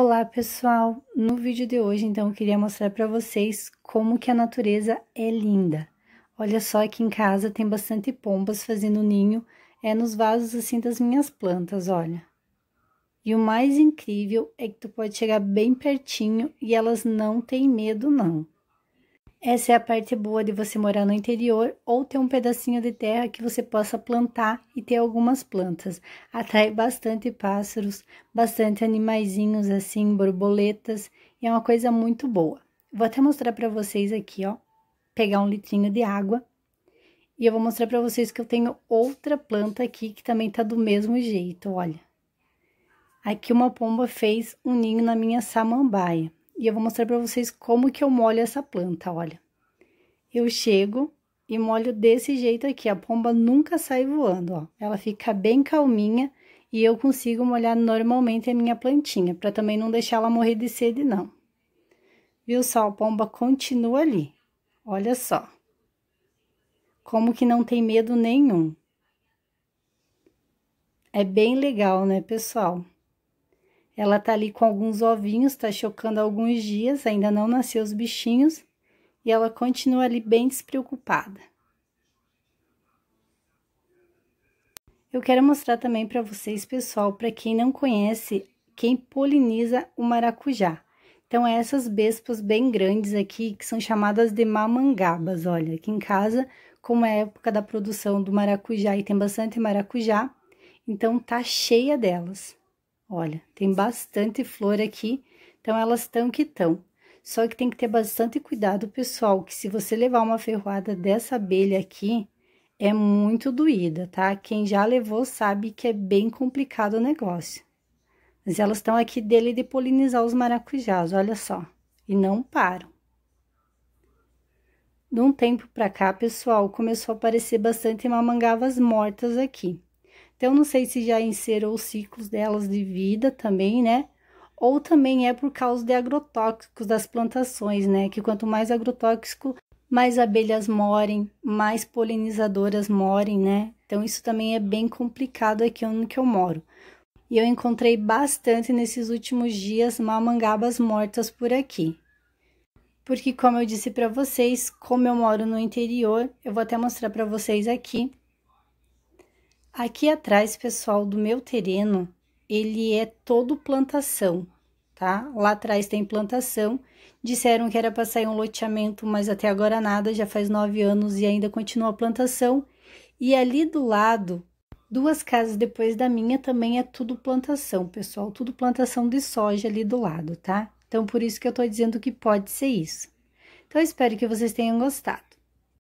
Olá pessoal, no vídeo de hoje então eu queria mostrar para vocês como que a natureza é linda. Olha só, aqui em casa tem bastante pombas fazendo ninho, é nos vasos assim das minhas plantas, olha. E o mais incrível é que tu pode chegar bem pertinho e elas não têm medo não. Essa é a parte boa de você morar no interior ou ter um pedacinho de terra que você possa plantar e ter algumas plantas. Atrai bastante pássaros, bastante animaizinhos assim, borboletas, e é uma coisa muito boa. Vou até mostrar para vocês aqui, ó, pegar um litrinho de água. E eu vou mostrar para vocês que eu tenho outra planta aqui que também tá do mesmo jeito, olha. Aqui uma pomba fez um ninho na minha samambaia. E eu vou mostrar para vocês como que eu molho essa planta, olha. Eu chego e molho desse jeito aqui, a pomba nunca sai voando, ó. Ela fica bem calminha e eu consigo molhar normalmente a minha plantinha, para também não deixar ela morrer de sede, não. Viu só? A pomba continua ali. Olha só. Como que não tem medo nenhum. É bem legal, né, pessoal? Ela tá ali com alguns ovinhos, tá chocando alguns dias, ainda não nasceu os bichinhos, e ela continua ali bem despreocupada. Eu quero mostrar também para vocês, pessoal, para quem não conhece, quem poliniza o maracujá. Então, é essas bespas bem grandes aqui, que são chamadas de mamangabas, olha, aqui em casa, como é a época da produção do maracujá e tem bastante maracujá, então tá cheia delas. Olha, tem bastante flor aqui, então elas estão que estão. Só que tem que ter bastante cuidado, pessoal, que se você levar uma ferroada dessa abelha aqui, é muito doída, tá? Quem já levou sabe que é bem complicado o negócio. Mas elas estão aqui dele de polinizar os maracujás, olha só. E não param. De um tempo pra cá, pessoal, começou a aparecer bastante mamangavas mortas aqui. Então, não sei se já encerrou os ciclos delas de vida também, né? Ou também é por causa de agrotóxicos das plantações, né? Que quanto mais agrotóxico, mais abelhas morrem, mais polinizadoras morrem, né? Então, isso também é bem complicado aqui onde que eu moro. E eu encontrei bastante nesses últimos dias mamangabas mortas por aqui porque como eu disse para vocês, como eu moro no interior, eu vou até mostrar para vocês aqui. Aqui atrás, pessoal, do meu terreno, ele é todo plantação, tá? Lá atrás tem plantação. Disseram que era para sair um loteamento, mas até agora nada, já faz nove anos e ainda continua a plantação. E ali do lado, duas casas depois da minha, também é tudo plantação, pessoal. Tudo plantação de soja ali do lado, tá? Então, por isso que eu tô dizendo que pode ser isso. Então, espero que vocês tenham gostado.